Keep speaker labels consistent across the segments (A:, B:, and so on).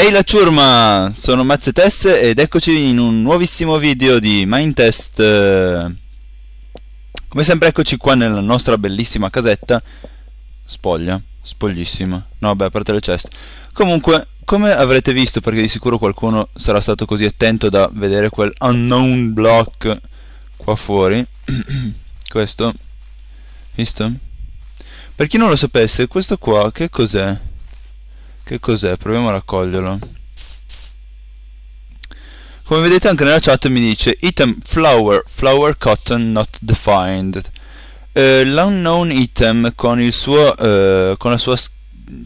A: Ehi la ciurma, sono Mazzetess ed eccoci in un nuovissimo video di Mindtest eh, Come sempre eccoci qua nella nostra bellissima casetta Spoglia, spoglissima No beh, a parte le ceste Comunque, come avrete visto, perché di sicuro qualcuno sarà stato così attento da vedere quel unknown block qua fuori Questo Visto? Per chi non lo sapesse, questo qua che cos'è? Che cos'è? Proviamo a raccoglierlo. Come vedete anche nella chat mi dice item flower, flower cotton not defined. Eh, l'unknown item con, il suo, eh, con la sua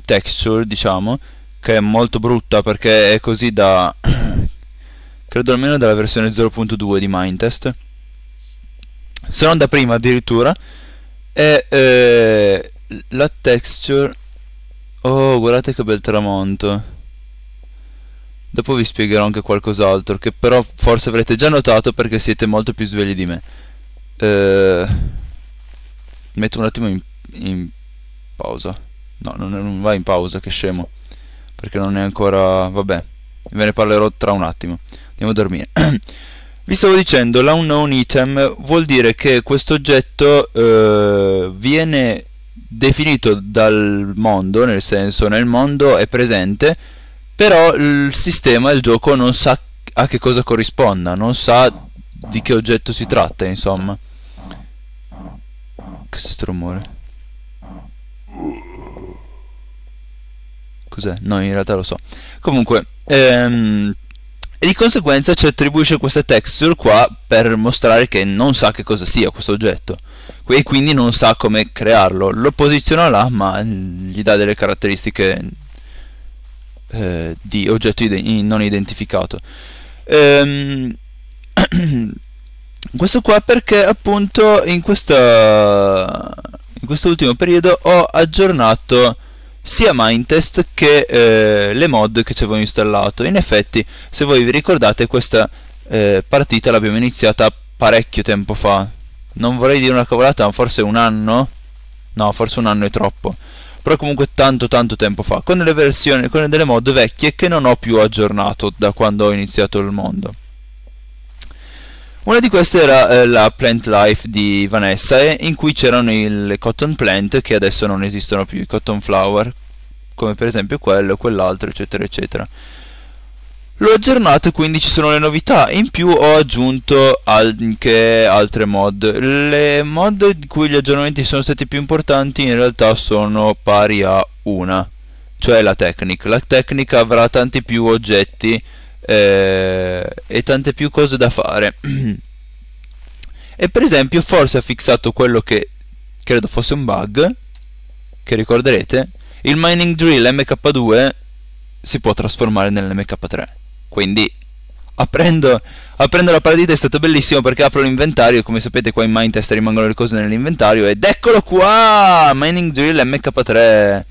A: texture, diciamo, che è molto brutta perché è così da... credo almeno dalla versione 0.2 di Mindtest, se non da prima addirittura, è eh, la texture Oh, guardate che bel tramonto. Dopo vi spiegherò anche qualcos'altro, che però forse avrete già notato perché siete molto più svegli di me. Eh, metto un attimo in, in pausa. No, non, non va in pausa, che scemo. Perché non è ancora... vabbè, ve ne parlerò tra un attimo. Andiamo a dormire. Vi stavo dicendo, l'unknown item vuol dire che questo oggetto eh, viene definito dal mondo, nel senso nel mondo è presente, però il sistema, il gioco non sa a che cosa corrisponda, non sa di che oggetto si tratta, insomma. Cos'è sto rumore? Cos'è? No, in realtà lo so. Comunque, ehm, e di conseguenza ci attribuisce questa texture qua per mostrare che non sa che cosa sia questo oggetto e quindi non sa come crearlo. Lo posiziona là, ma gli dà delle caratteristiche eh, di oggetto ide non identificato. Ehm, questo qua perché appunto in, questa, in questo ultimo periodo ho aggiornato sia Mindtest che eh, le mod che ci avevo installato. In effetti, se voi vi ricordate, questa eh, partita l'abbiamo iniziata parecchio tempo fa, non vorrei dire una cavolata, ma forse un anno? No, forse un anno è troppo. Però comunque tanto tanto tempo fa, con delle versioni, con delle mod vecchie che non ho più aggiornato da quando ho iniziato il mondo. Una di queste era eh, la Plant Life di Vanessa, eh, in cui c'erano le cotton plant che adesso non esistono più, i cotton flower, come per esempio quello, quell'altro, eccetera, eccetera l'ho aggiornato quindi ci sono le novità in più ho aggiunto anche altre mod le mod di cui gli aggiornamenti sono stati più importanti in realtà sono pari a una cioè la Technic la Technic avrà tanti più oggetti eh, e tante più cose da fare e per esempio forse ha fissato quello che credo fosse un bug che ricorderete il mining drill MK2 si può trasformare nell'MK3 quindi aprendo, aprendo, la paradita è stato bellissimo perché apro l'inventario e come sapete qua in Mindtest rimangono le cose nell'inventario ed eccolo qua Mining Drill MK3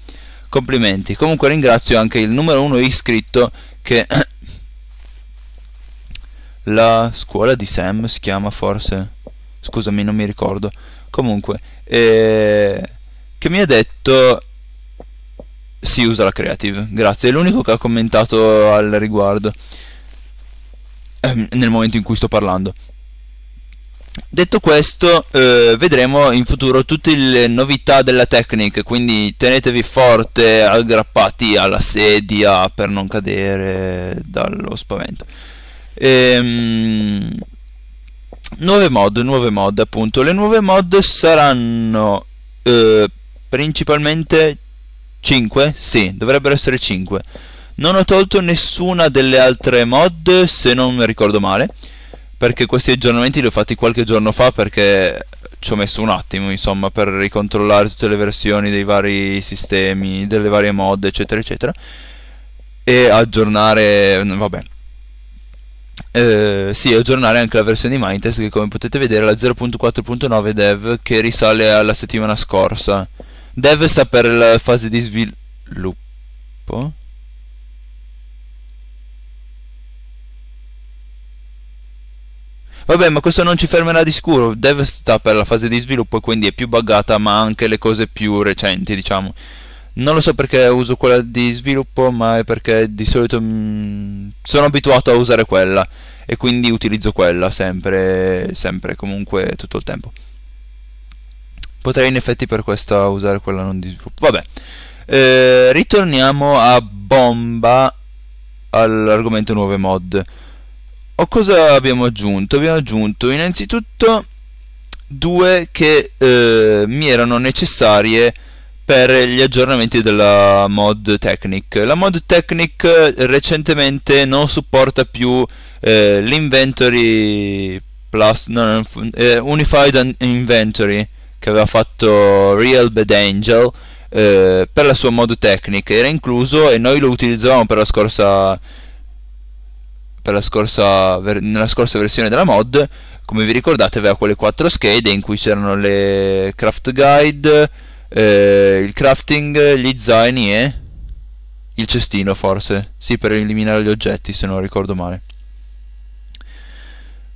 A: complimenti comunque ringrazio anche il numero 1 iscritto che la scuola di Sam si chiama forse scusami non mi ricordo comunque eh, che mi ha detto si usa la creative, grazie, è l'unico che ha commentato al riguardo ehm, nel momento in cui sto parlando. Detto questo, eh, vedremo in futuro tutte le novità della Technic, quindi tenetevi forte aggrappati alla sedia per non cadere dallo spavento. Ehm, nuove mod, nuove mod appunto. Le nuove mod saranno eh, principalmente 5? Sì, dovrebbero essere 5. Non ho tolto nessuna delle altre mod, se non mi ricordo male, perché questi aggiornamenti li ho fatti qualche giorno fa perché ci ho messo un attimo, insomma, per ricontrollare tutte le versioni dei vari sistemi, delle varie mod, eccetera, eccetera, e aggiornare, vabbè. Eh, sì, aggiornare anche la versione di Mindtest che come potete vedere è la 0.4.9 dev che risale alla settimana scorsa. Dev sta per la fase di sviluppo. Vabbè, ma questo non ci fermerà di sicuro. Dev sta per la fase di sviluppo e quindi è più buggata, ma anche le cose più recenti, diciamo. Non lo so perché uso quella di sviluppo, ma è perché di solito mh, mm, sono abituato a usare quella e quindi utilizzo quella sempre, sempre, comunque tutto il tempo. Potrei in effetti per questa usare quella non di sviluppo. Vabbè. Eh, ritorniamo a bomba all'argomento nuove mod. O cosa abbiamo aggiunto? Abbiamo aggiunto innanzitutto due che eh, mi erano necessarie per gli aggiornamenti della mod Technic. La mod Technic eh, recentemente non supporta più eh, l'inventory plus no, eh, Unified Inventory che aveva fatto Real Bad Angel eh, per la sua mod technique era incluso e noi lo utilizzavamo per la scorsa per la scorsa nella scorsa versione della mod come vi ricordate aveva quelle quattro schede in cui c'erano le craft guide eh, il crafting gli zaini e il cestino forse sì per eliminare gli oggetti se non ricordo male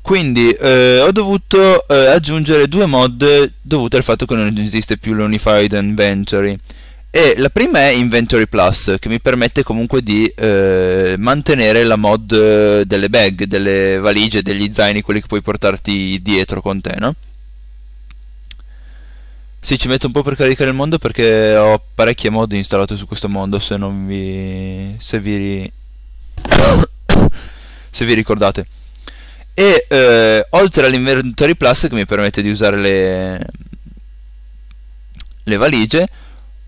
A: quindi eh, ho dovuto eh, aggiungere due mod dovute al fatto che non esiste più l'Unified Inventory e la prima è Inventory Plus che mi permette comunque di eh, mantenere la mod eh, delle bag, delle valigie, degli zaini, quelli che puoi portarti dietro con te, no? Sì, ci metto un po' per caricare il mondo perché ho parecchie mod installate su questo mondo, se non vi... se vi... se vi ricordate e eh, oltre all'inventory plus che mi permette di usare le, le valigie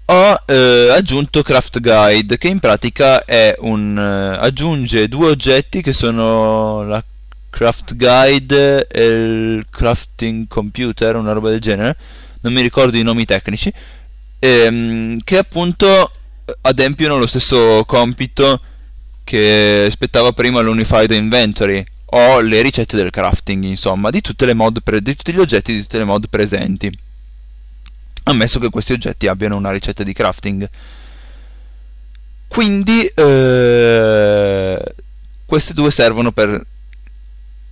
A: ho eh, aggiunto craft guide che in pratica un, eh, aggiunge due oggetti che sono la craft guide e il crafting computer una roba del genere non mi ricordo i nomi tecnici ehm, che appunto adempiono lo stesso compito che spettava prima l'unified inventory ho le ricette del crafting, insomma, di, pre- di tutti gli oggetti di tutte le mod presenti. Ammesso che questi oggetti abbiano una ricetta di crafting. Quindi eh, queste due servono per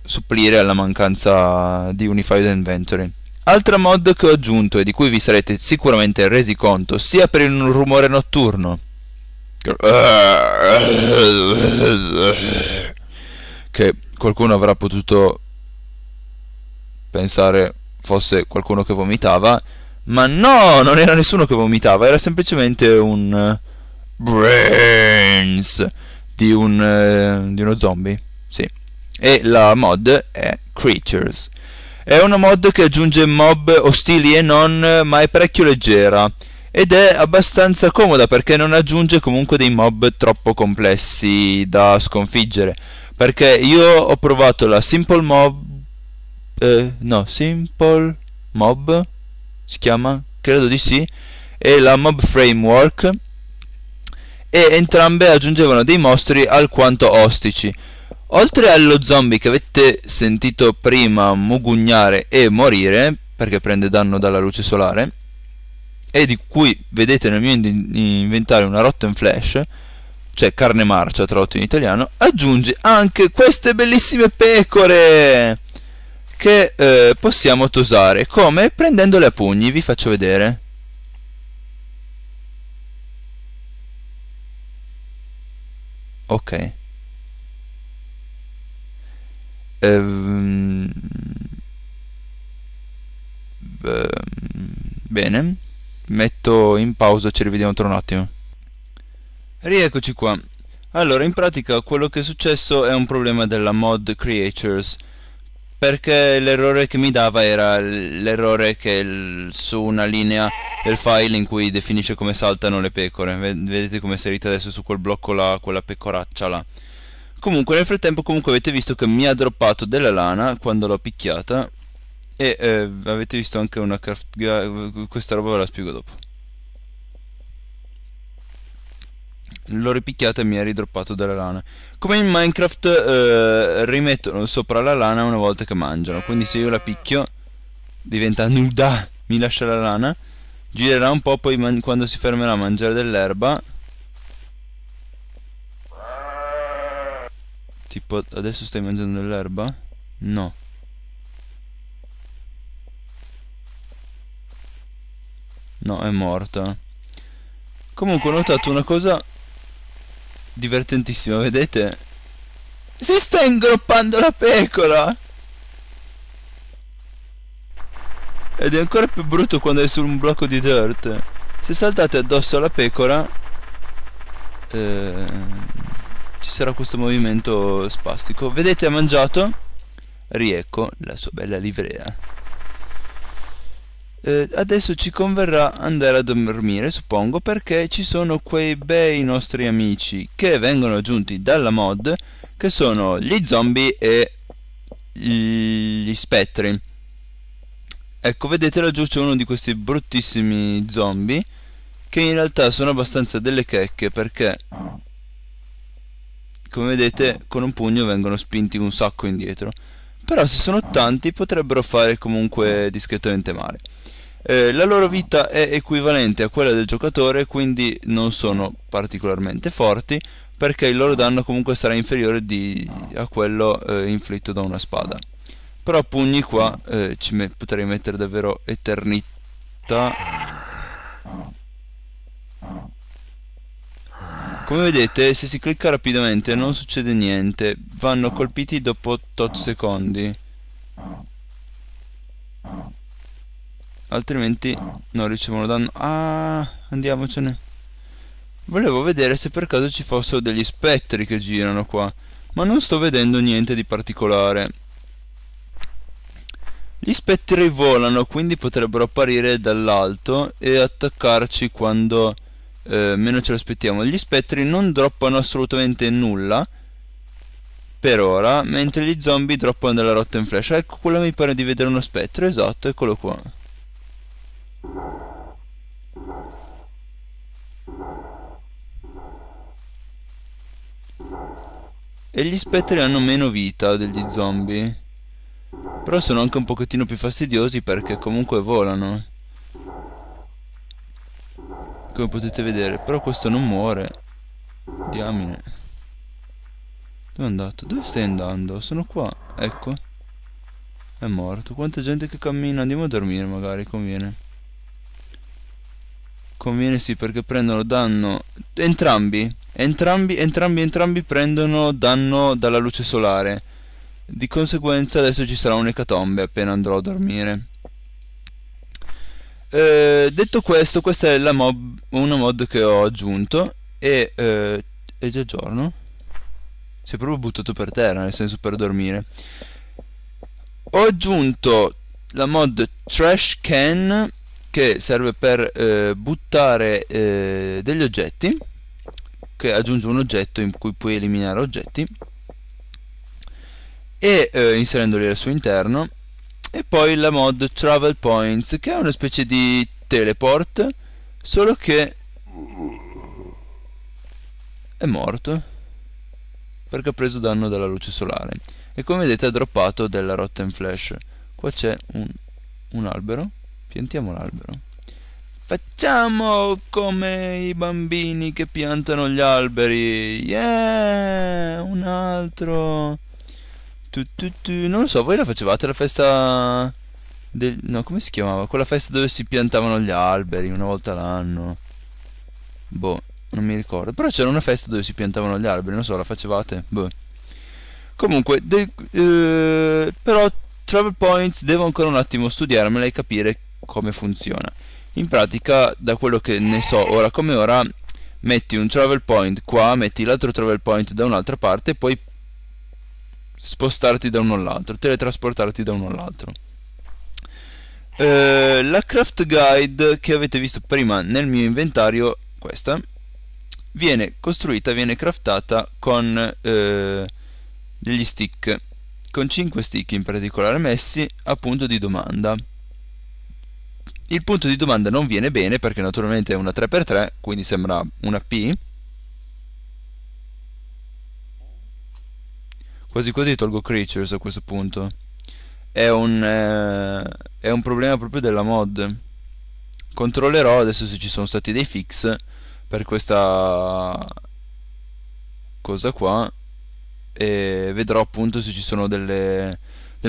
A: supplire alla mancanza di Unified Inventory. Altra mod che ho aggiunto e di cui vi sarete sicuramente resi conto sia per il rumore notturno che eh, qualcuno avrà potuto pensare fosse qualcuno che vomitava, ma no, non era nessuno che vomitava, era semplicemente un eh, brains di, un, eh, di uno zombie, sì. E la mod è creatures. È una mod che aggiunge mob ostili e non, ma è parecchio leggera. Ed è abbastanza comoda perché non aggiunge comunque dei mob troppo complessi da sconfiggere perché io ho provato la Simple Mob eh, no, Simple Mob si chiama, credo di sì e la Mob Framework e entrambe aggiungevano dei mostri alquanto ostici oltre allo zombie che avete sentito prima mugugnare e morire perché prende danno dalla luce solare e di cui vedete nel mio inventario una Rotten Flash cioè carne marcia tradotto in italiano, aggiungi anche queste bellissime pecore che eh, possiamo tosare. Come? Prendendole a pugni, vi faccio vedere. Ok. Ehm... bene, metto in pausa, ci rivediamo tra un attimo. Rieccoci qua. Allora, in pratica quello che è successo è un problema della mod creatures perché l'errore che mi dava era l'errore che su una linea del file in cui definisce come saltano le pecore vedete come è inserita adesso su quel blocco là, quella pecoraccia là comunque nel frattempo comunque avete visto che mi ha droppato della lana quando l'ho picchiata e eh, avete visto anche una craft questa roba ve la spiego dopo L'ho ripicchiata e mi ha ridroppato della lana. Come in Minecraft eh, rimettono sopra la lana una volta che mangiano. Quindi se io la picchio diventa nuda, mi lascia la lana. Girerà un po', poi quando si fermerà a mangiare dell'erba. Tipo, adesso stai mangiando dell'erba? No. No, è morta. Comunque ho notato una cosa divertentissimo, vedete? Si sta ingroppando la pecora! Ed è ancora più brutto quando è su un blocco di dirt. Se saltate addosso alla pecora... Eh, ci sarà questo movimento spastico. Vedete, ha mangiato? Riecco la sua bella livrea eh, adesso ci converrà andare a dormire suppongo perché ci sono quei bei nostri amici che vengono aggiunti dalla mod che sono gli zombie e gli spettri ecco vedete laggiù c'è uno di questi bruttissimi zombie che in realtà sono abbastanza delle checche perché come vedete con un pugno vengono spinti un sacco indietro però se sono tanti potrebbero fare comunque discretamente male eh, la loro vita è equivalente a quella del giocatore, quindi non sono particolarmente forti, perché il loro danno comunque sarà inferiore di, a quello eh, inflitto da una spada. Però pugni qua eh, ci me potrei mettere davvero eternità. Come vedete se si clicca rapidamente non succede niente, vanno colpiti dopo 8 secondi altrimenti non ricevono danno ah andiamocene volevo vedere se per caso ci fossero degli spettri che girano qua ma non sto vedendo niente di particolare gli spettri volano quindi potrebbero apparire dall'alto e attaccarci quando eh, meno ce l'aspettiamo gli spettri non droppano assolutamente nulla per ora mentre gli zombie droppano della rotta in flash ecco quello mi pare di vedere uno spettro esatto eccolo qua e gli spettri hanno meno vita degli zombie. Però sono anche un pochettino più fastidiosi perché comunque volano. Come potete vedere. Però questo non muore. Diamine. Dove è andato? Dove stai andando? Sono qua. Ecco. È morto. Quanta gente che cammina. Andiamo a dormire magari, conviene. Conviene sì perché prendono danno entrambi, entrambi, entrambi, entrambi prendono danno dalla luce solare. Di conseguenza adesso ci sarà un'ecatombe appena andrò a dormire. Eh, detto questo, questa è mob, una mod che ho aggiunto e eh, è già giorno. Si è proprio buttato per terra, nel senso per dormire. Ho aggiunto la mod Trash Can che serve per eh, buttare eh, degli oggetti che aggiunge un oggetto in cui puoi eliminare oggetti e eh, inserendoli al suo interno e poi la mod travel points che è una specie di teleport solo che è morto perché ha preso danno dalla luce solare e come vedete ha droppato della rotten flash qua c'è un, un albero piantiamo l'albero. Facciamo come i bambini che piantano gli alberi. Yeah! Un altro. Tu, tu, tu. Non lo so, voi la facevate la festa... Del... No, come si chiamava? Quella festa dove si piantavano gli alberi una volta l'anno. Boh, non mi ricordo. Però c'era una festa dove si piantavano gli alberi, non so, la facevate? Boh. Comunque, de... eh, però Travel Points devo ancora un attimo studiarmela e capire come funziona in pratica da quello che ne so ora come ora metti un travel point qua metti l'altro travel point da un'altra parte e poi spostarti da uno all'altro teletrasportarti da uno all'altro eh, la craft guide che avete visto prima nel mio inventario questa viene costruita viene craftata con eh, degli stick con 5 stick in particolare messi a punto di domanda il punto di domanda non viene bene perché naturalmente è una 3x3, quindi sembra una P. Quasi quasi tolgo creatures a questo punto. È un, eh, è un problema proprio della mod. Controllerò adesso se ci sono stati dei fix per questa cosa qua e vedrò appunto se ci sono delle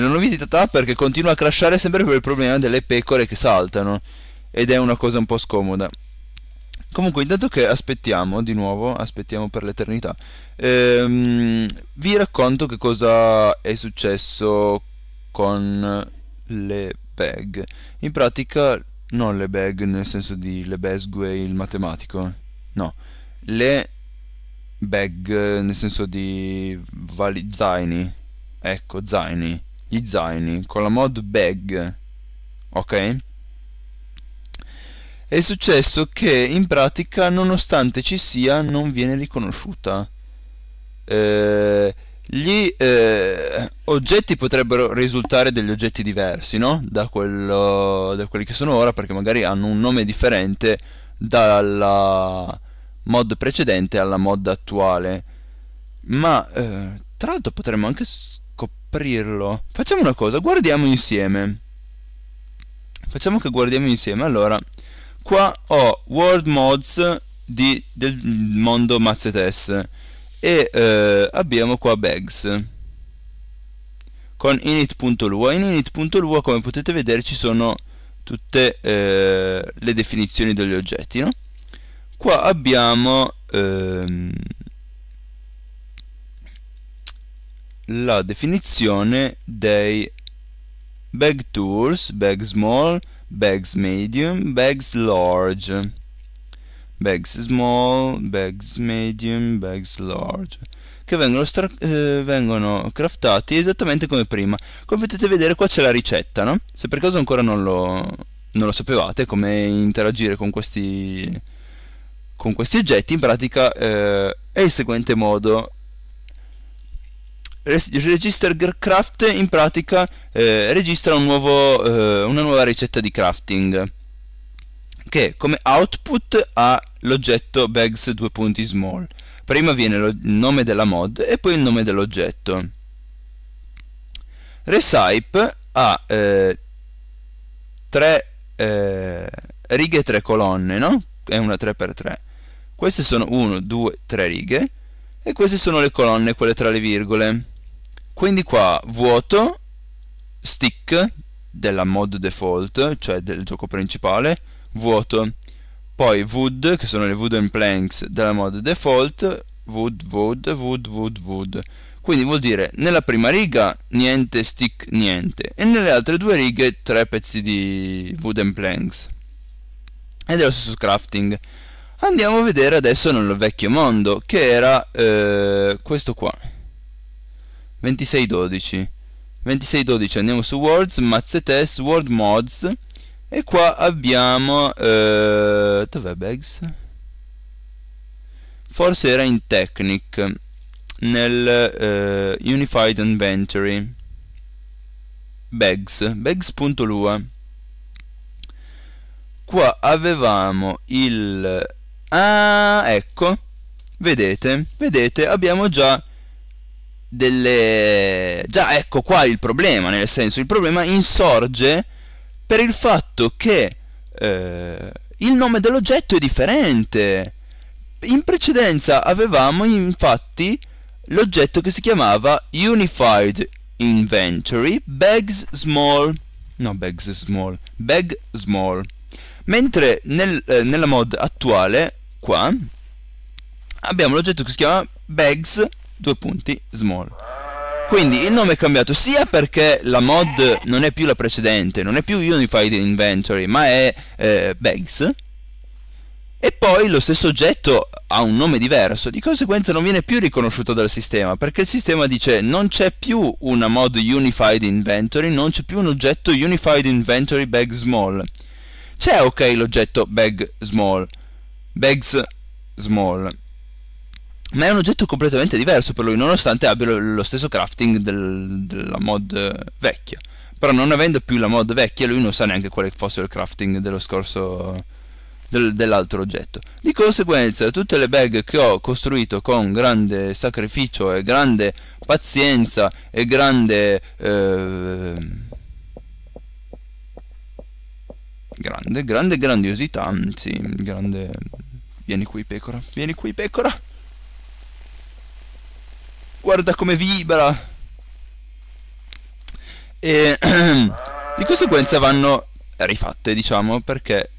A: non ho visitato visita Tapper continua a crashare sempre per il problema delle pecore che saltano. Ed è una cosa un po' scomoda. Comunque, intanto che aspettiamo di nuovo, aspettiamo per l'eternità, ehm, vi racconto che cosa è successo con le bag. In pratica, non le bag nel senso di le besgue, il matematico, no, le bag nel senso di vali, zaini, ecco, zaini gli zaini con la mod bag ok è successo che in pratica nonostante ci sia non viene riconosciuta eh, gli eh, oggetti potrebbero risultare degli oggetti diversi no? da, quello, da quelli che sono ora perché magari hanno un nome differente dalla mod precedente alla mod attuale ma eh, tra l'altro potremmo anche aprirlo. Facciamo una cosa, guardiamo insieme. Facciamo che guardiamo insieme. Allora, qua ho World Mods di, del mondo Mazzetes e eh, abbiamo qua Bags con init.lua. In init.lua, come potete vedere, ci sono tutte eh, le definizioni degli oggetti, no? Qua abbiamo... Ehm, la definizione dei bag tours, bag small, bags medium, bags large bags small, bags medium, bags large che vengono, eh, vengono craftati esattamente come prima come potete vedere qua c'è la ricetta no? se per caso ancora non lo, non lo sapevate come interagire con questi con questi oggetti in pratica eh, è il seguente modo Register Craft in pratica eh, registra un nuovo, eh, una nuova ricetta di crafting che come output ha l'oggetto bags 2 small. Prima viene il nome della mod e poi il nome dell'oggetto. Recipe ha eh, tre eh, righe e tre colonne, no? È una 3x3. Queste sono 1, 2, 3 righe e queste sono le colonne, quelle tra le virgole quindi qua vuoto stick della mod default cioè del gioco principale vuoto poi wood che sono le wooden planks della mod default wood wood wood wood wood quindi vuol dire nella prima riga niente stick niente e nelle altre due righe tre pezzi di wooden planks ed è lo stesso crafting andiamo a vedere adesso nel vecchio mondo che era eh, questo qua 2612 2612 andiamo su words mazzetes word mods e qua abbiamo eh, dov'è bags forse era in technic nel eh, unified inventory bags bags.lua qua avevamo il ah ecco vedete vedete abbiamo già delle... Già, ecco qua il problema, nel senso, il problema insorge per il fatto che eh, il nome dell'oggetto è differente. In precedenza avevamo infatti l'oggetto che si chiamava Unified Inventory Bags Small, no Bags Small, Bag Small, mentre nel, eh, nella mod attuale, qua, abbiamo l'oggetto che si chiama Bags due punti small. Quindi il nome è cambiato sia perché la mod non è più la precedente, non è più Unified Inventory, ma è eh, Bags. E poi lo stesso oggetto ha un nome diverso, di conseguenza non viene più riconosciuto dal sistema, perché il sistema dice non c'è più una mod Unified Inventory, non c'è più un oggetto Unified Inventory Bag Small. C'è ok l'oggetto Bag Small, Bags Small, ma è un oggetto completamente diverso per lui, nonostante abbia lo stesso crafting del, della mod eh, vecchia. Però non avendo più la mod vecchia, lui non sa neanche quale fosse il crafting dello scorso del, dell'altro oggetto. Di conseguenza, tutte le bag che ho costruito con grande sacrificio e grande pazienza e grande eh, grande grande grandiosità, anzi, grande vieni qui pecora, vieni qui pecora guarda come vibra e di conseguenza vanno rifatte diciamo perché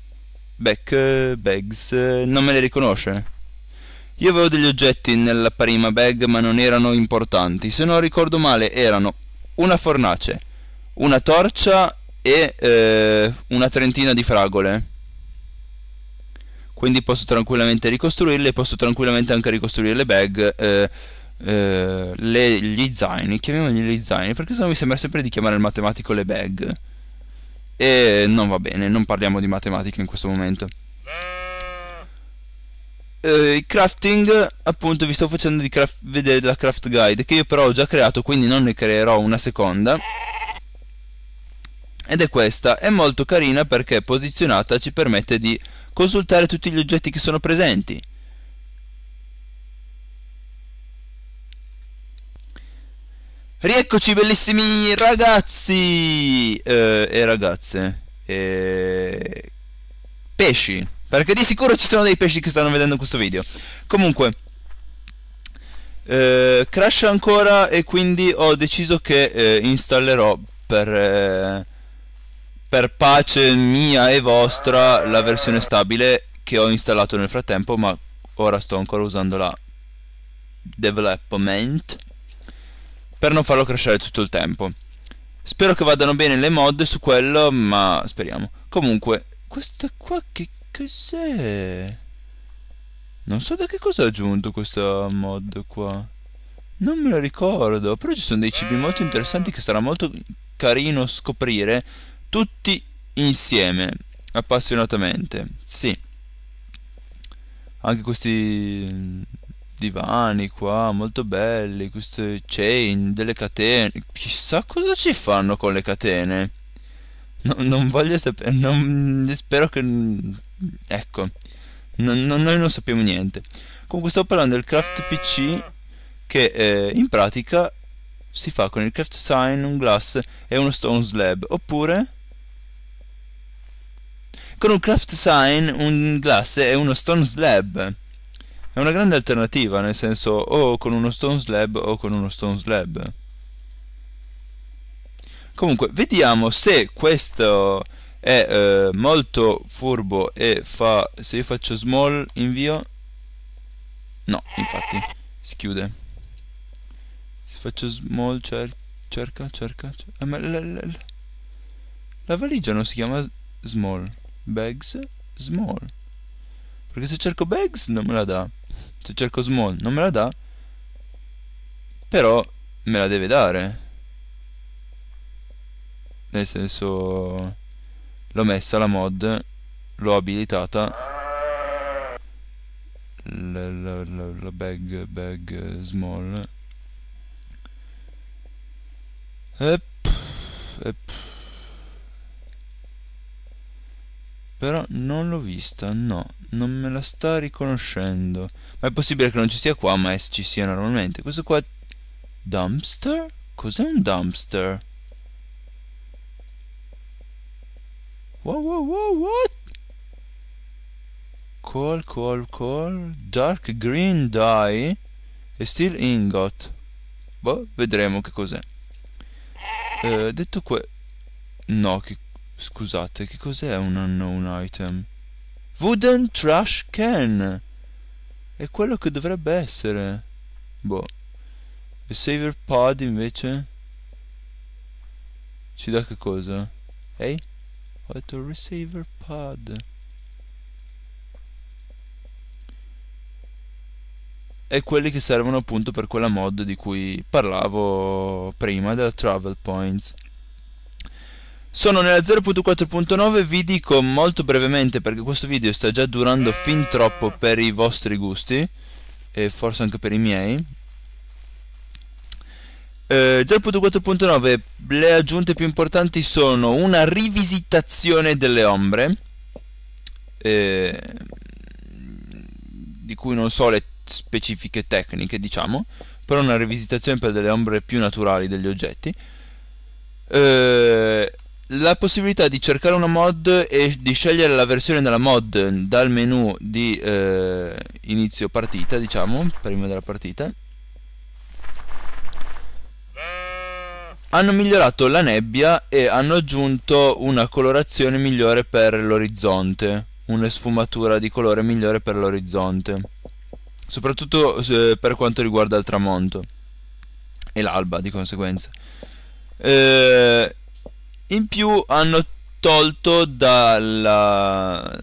A: Beck Bags eh, non me le riconosce io avevo degli oggetti nella prima bag ma non erano importanti se non ricordo male erano una fornace una torcia e eh, una trentina di fragole quindi posso tranquillamente ricostruirle posso tranquillamente anche ricostruire le bag eh, eh, le, gli zaini, chiamiamoli gli zaini, perché sennò mi sembra sempre di chiamare il matematico le bag. E non va bene, non parliamo di matematica in questo momento. Eh, crafting, appunto, vi sto facendo craft, vedere la craft guide, che io però ho già creato, quindi non ne creerò una seconda. Ed è questa, è molto carina perché posizionata ci permette di consultare tutti gli oggetti che sono presenti Rieccoci bellissimi ragazzi eh, e ragazze eh, Pesci Perché di sicuro ci sono dei pesci che stanno vedendo questo video Comunque eh, Crash ancora e quindi ho deciso che eh, installerò per, eh, per pace mia e vostra la versione stabile che ho installato nel frattempo Ma ora sto ancora usando la development per non farlo crashare tutto il tempo. Spero che vadano bene le mod su quello, ma speriamo. Comunque, questa qua che cos'è? Non so da che cosa ha aggiunto questa mod qua. Non me la ricordo, però ci sono dei cibi molto interessanti che sarà molto carino scoprire tutti insieme, appassionatamente. Sì. Anche questi divani qua, molto belli, queste chain, delle catene. Chissà cosa ci fanno con le catene. No, non voglio sapere, non, spero che... Ecco, no, no, noi non sappiamo niente. Comunque sto parlando del craft PC che eh, in pratica si fa con il craft sign, un glass e uno stone slab. Oppure con un craft sign, un glass e uno stone slab è una grande alternativa, nel senso o con uno stone slab o con uno stone slab. Comunque, vediamo se questo è eh, molto furbo e fa... se io faccio small invio... No, infatti, si chiude. Se faccio small cer cerca, cerca, cerca... Ah, la valigia non si chiama small. Bags, small. Perché se cerco bags non me la dà se cerco small non me la dà però me la deve dare nel senso l'ho messa la mod l'ho abilitata la, la, la, la bag bag small e, pff, Però non l'ho vista, no, non me la sta riconoscendo. Ma è possibile che non ci sia qua, ma ci sia normalmente. Questo qua è... Dumpster? Cos'è un dumpster? Wow, wow, wow, what? Coal, coal, coal, dark green dye e steel ingot. Boh, vedremo che cos'è. Eh, detto questo... No, che Scusate, che cos'è un unknown item? Wooden trash can! È quello che dovrebbe essere. Boh. Il saver pod invece? Ci dà che cosa? Ehi? Ho detto receiver pod. e quelli che servono appunto per quella mod di cui parlavo prima della Travel Points. Sono nella 0.4.9, vi dico molto brevemente perché questo video sta già durando fin troppo per i vostri gusti e forse anche per i miei. Eh, 0.4.9 le aggiunte più importanti sono una rivisitazione delle ombre eh, di cui non so le specifiche tecniche diciamo però una rivisitazione per delle ombre più naturali degli oggetti eh, la possibilità di cercare una mod e di scegliere la versione della mod dal menu di eh, inizio partita, diciamo, prima della partita. Hanno migliorato la nebbia e hanno aggiunto una colorazione migliore per l'orizzonte, una sfumatura di colore migliore per l'orizzonte, soprattutto eh, per quanto riguarda il tramonto e l'alba di conseguenza. Eh, in più hanno tolto dalla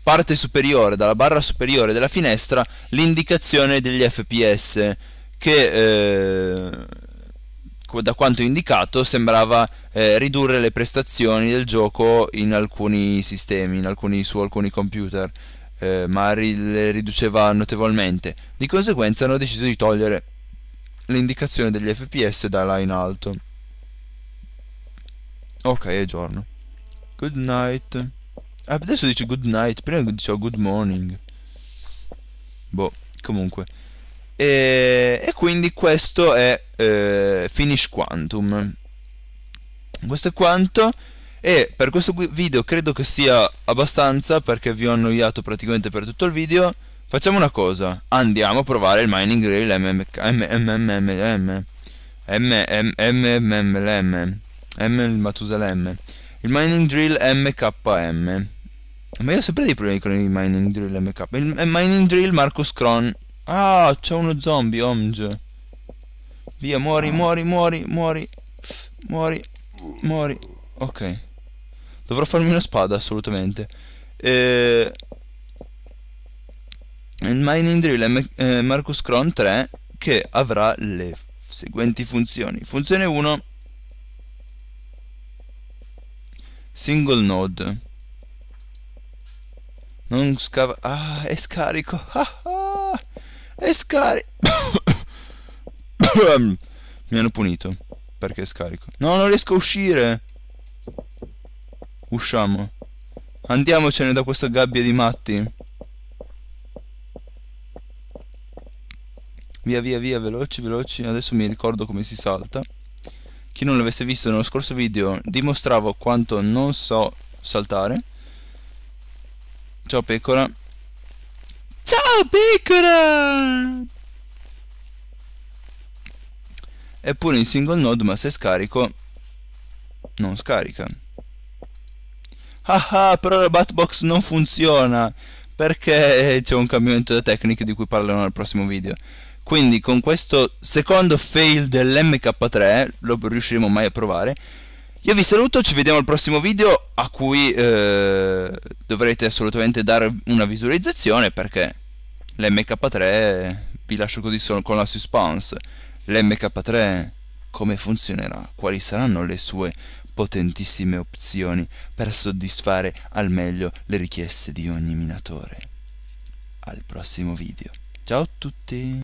A: parte superiore, dalla barra superiore della finestra, l'indicazione degli FPS che eh, da quanto indicato sembrava eh, ridurre le prestazioni del gioco in alcuni sistemi, in alcuni, su alcuni computer, eh, ma ri- le riduceva notevolmente. Di conseguenza hanno deciso di togliere l'indicazione degli FPS da là in alto. Ok, è giorno. Good night. Adesso dice good night, prima dicevo good morning. Boh, comunque. E, e quindi questo è eh, Finish Quantum. Questo è quanto. E per questo video credo che sia abbastanza perché vi ho annoiato praticamente per tutto il video. Facciamo una cosa, andiamo a provare il mining rail MMM. MMM. MMM. M il Matusalemme. Il mining drill MKM. Ma io ho sempre dei problemi con il mining drill MK. Il mining drill Marcus Cron. Ah, c'è uno zombie, omge. Via, muori, muori, muori, muori. Muori, muori. Ok. Dovrò farmi una spada, assolutamente. Eh, il mining drill M eh, Marcus Cron 3 che avrà le seguenti funzioni. Funzione 1 single node non scava ah è scarico ah, ah, è scarico mi hanno punito perché è scarico no non riesco a uscire usciamo andiamocene da questa gabbia di matti via via via veloci veloci adesso mi ricordo come si salta chi non l'avesse visto nello scorso video dimostravo quanto non so saltare. Ciao pecora. Ciao pecora! Eppure in single node ma se scarico non scarica. Ah ah, però la batbox non funziona perché c'è un cambiamento da tecniche di cui parlerò nel prossimo video quindi con questo secondo fail dell'MK3 lo riusciremo mai a provare io vi saluto, ci vediamo al prossimo video a cui eh, dovrete assolutamente dare una visualizzazione perché l'MK3 vi lascio così con la suspense l'MK3 come funzionerà, quali saranno le sue potentissime opzioni per soddisfare al meglio le richieste di ogni minatore. Al prossimo video. Ciao a tutti!